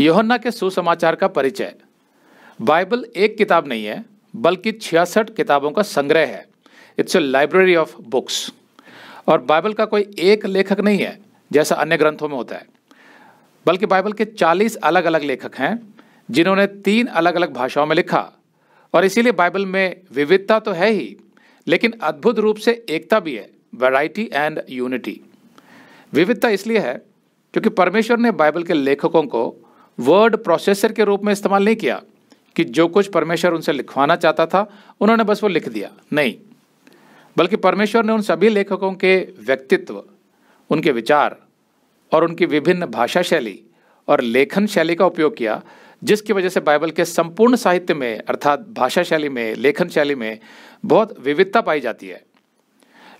योहन्ना के सुसमाचार का परिचय बाइबल एक किताब नहीं है बल्कि छियासठ किताबों का संग्रह है it's a library of books और बाइबल का कोई एक लेखक नहीं है जैसा अन्य ग्रंथों में होता है बल्कि बाइबल के 40 अलग अलग लेखक हैं जिन्होंने तीन अलग अलग भाषाओं में लिखा और इसीलिए बाइबल में विविधता तो है ही लेकिन अद्भुत रूप से एकता भी है वैरायटी एंड यूनिटी विविधता इसलिए है क्योंकि परमेश्वर ने बाइबल के लेखकों को वर्ड प्रोसेसर के रूप में इस्तेमाल नहीं किया कि जो कुछ परमेश्वर उनसे लिखवाना चाहता था उन्होंने बस वो लिख दिया नहीं बल्कि परमेश्वर ने उन सभी लेखकों के व्यक्तित्व उनके विचार और उनकी विभिन्न भाषा शैली और लेखन शैली का उपयोग किया जिसकी वजह से बाइबल के संपूर्ण साहित्य में अर्थात भाषा शैली में लेखन शैली में बहुत विविधता पाई जाती है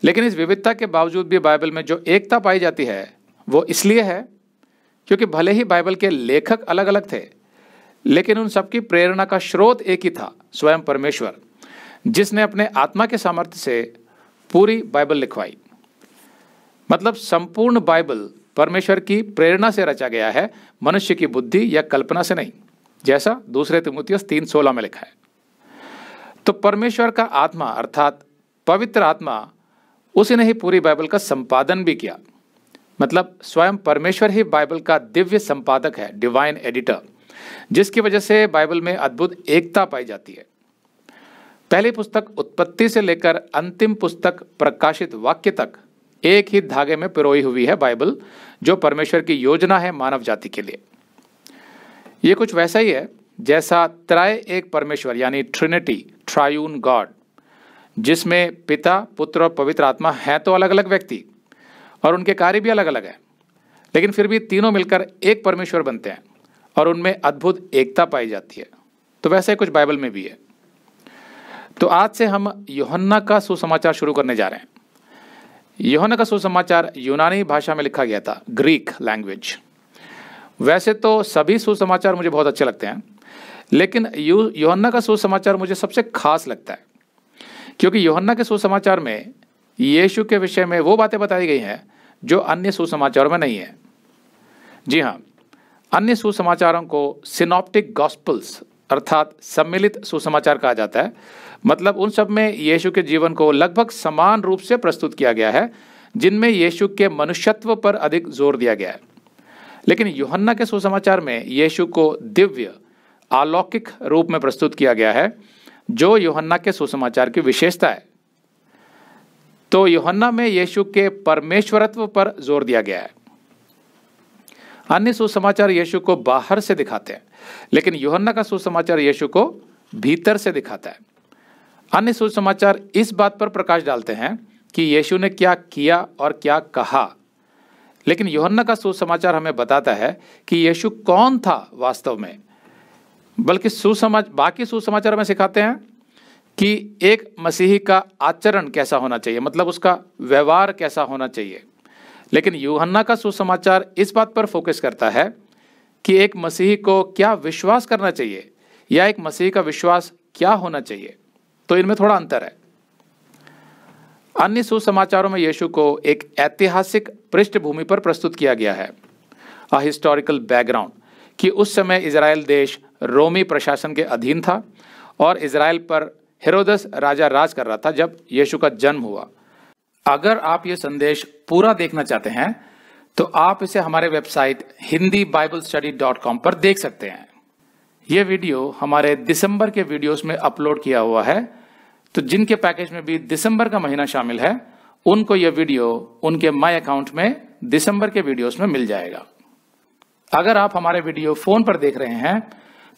लेकिन इस विविधता के बावजूद भी बाइबल में जो एकता पाई जाती है वो इसलिए है क्योंकि भले ही बाइबल के लेखक अलग अलग थे लेकिन उन सबकी प्रेरणा का स्रोत एक ही था स्वयं परमेश्वर जिसने अपने आत्मा के सामर्थ्य से पूरी बाइबल लिखवाई मतलब संपूर्ण बाइबल परमेश्वर की प्रेरणा से रचा गया है मनुष्य की बुद्धि या कल्पना से नहीं जैसा दूसरे तिमुतियस तीन सोलह में लिखा है तो परमेश्वर का आत्मा अर्थात पवित्र आत्मा उसी ने ही पूरी बाइबल का संपादन भी किया मतलब स्वयं परमेश्वर ही बाइबल का दिव्य संपादक है डिवाइन एडिटर जिसकी वजह से बाइबल में अद्भुत एकता पाई जाती है पहली पुस्तक उत्पत्ति से लेकर अंतिम पुस्तक प्रकाशित वाक्य तक एक ही धागे में पिरोई हुई है बाइबल जो परमेश्वर की योजना है मानव जाति के लिए यह कुछ वैसा ही है जैसा त्राय एक परमेश्वर यानी ट्रिनिटी ट्रायून गॉड जिसमें पिता पुत्र और पवित्र आत्मा है तो अलग अलग व्यक्ति और उनके कार्य भी अलग अलग हैं लेकिन फिर भी तीनों मिलकर एक परमेश्वर बनते हैं और उनमें अद्भुत एकता पाई जाती है तो वैसे कुछ बाइबल में भी है तो आज से हम योहन्ना का सुसमाचार शुरू करने जा रहे हैं योहन्ना का सुसमाचार यूनानी भाषा में लिखा गया था ग्रीक लैंग्वेज वैसे तो सभी सुसमाचार मुझे बहुत अच्छे लगते हैं लेकिन यू योहन्ना का सुसमाचार मुझे सबसे खास लगता है क्योंकि योहन्ना के सुसमाचार में यीशु के विषय में वो बातें बताई गई हैं जो अन्य सुसमाचारों में नहीं है जी हाँ अन्य सुसमाचारों को सिनॉप्टिक गॉस्पल्स अर्थात सम्मिलित सुसमाचार कहा जाता है मतलब उन सब में यीशु के जीवन को लगभग समान रूप से प्रस्तुत किया गया है जिनमें यीशु के मनुष्यत्व पर अधिक जोर दिया गया है लेकिन योहन्ना के सुसमाचार में यीशु को दिव्य अलौकिक रूप में प्रस्तुत किया गया है जो योहन्ना के सुसमाचार की विशेषता है तो योहन्ना में यीशु के परमेश्वरत्व पर जोर दिया गया है अन्य सुसमाचार यीशु को बाहर से दिखाते हैं लेकिन योहन्ना का सुसमाचार यीशु को भीतर से दिखाता है अन्य सुसमाचार इस बात पर प्रकाश डालते हैं कि यीशु ने क्या किया और क्या कहा लेकिन योहन्ना का सुसमाचार हमें बताता है कि यीशु कौन था वास्तव में बल्कि सुसमाचार बाकी सुसमाचार हमें सिखाते हैं कि एक मसीही का आचरण कैसा होना चाहिए मतलब उसका व्यवहार कैसा होना चाहिए लेकिन यूहन्ना का सुसमाचार इस बात पर फोकस करता है कि एक मसीही को क्या विश्वास करना चाहिए या एक मसीही का विश्वास क्या होना चाहिए तो इनमें थोड़ा अंतर है अन्य सुसमाचारों में यीशु को एक ऐतिहासिक पृष्ठभूमि पर प्रस्तुत किया गया है अ हिस्टोरिकल बैकग्राउंड कि उस समय इसराइल देश रोमी प्रशासन के अधीन था और इसराइल पर हेरोदस राजा राज कर रहा था जब यीशु का जन्म हुआ अगर आप ये संदेश पूरा देखना चाहते हैं तो आप इसे हमारे website Hindi Bible study dot com पर देख सकते हैं ये वीडियो हमारे दिसंबर के वीडियोस में अपलोड किया हुआ है तो जिनके पैकेज में भी दिसंबर का महीना शामिल है उनको यह वीडियो उनके माई अकाउंट में दिसंबर के वीडियोस में मिल जाएगा अगर आप हमारे वीडियो फोन पर देख रहे हैं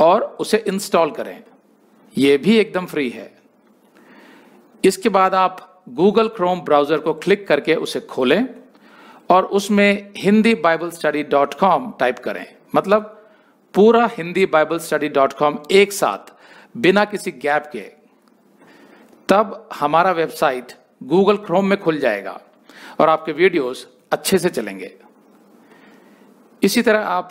और उसे इंस्टॉल करें ये भी एकदम फ्री है इसके बाद आप गूगल क्रोम ब्राउज़र को क्लिक करके उसे खोलें और उसमें Hindi Bible study dot com type करें मतलब पूरा Hindi Bible study dot com एक साथ बिना किसी गैप के तब हमारा वेबसाइट गूगल क्रोम में खुल जाएगा और आपके वीडियोस अच्छे से चलेंगे इसी तरह आप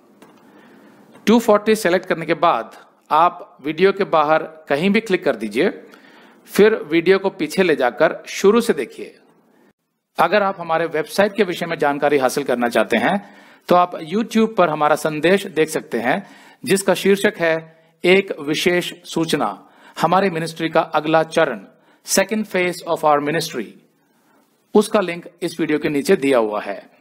240 सेलेक्ट करने के बाद आप वीडियो के बाहर कहीं भी क्लिक कर दीजिए फिर वीडियो को पीछे ले जाकर शुरू से देखिए अगर आप हमारे वेबसाइट के विषय में जानकारी हासिल करना चाहते हैं तो आप YouTube पर हमारा संदेश देख सकते हैं जिसका शीर्षक है एक विशेष सूचना हमारी मिनिस्ट्री का अगला चरण second phase of our ministry उसका लिंक इस वीडियो के नीचे दिया हुआ है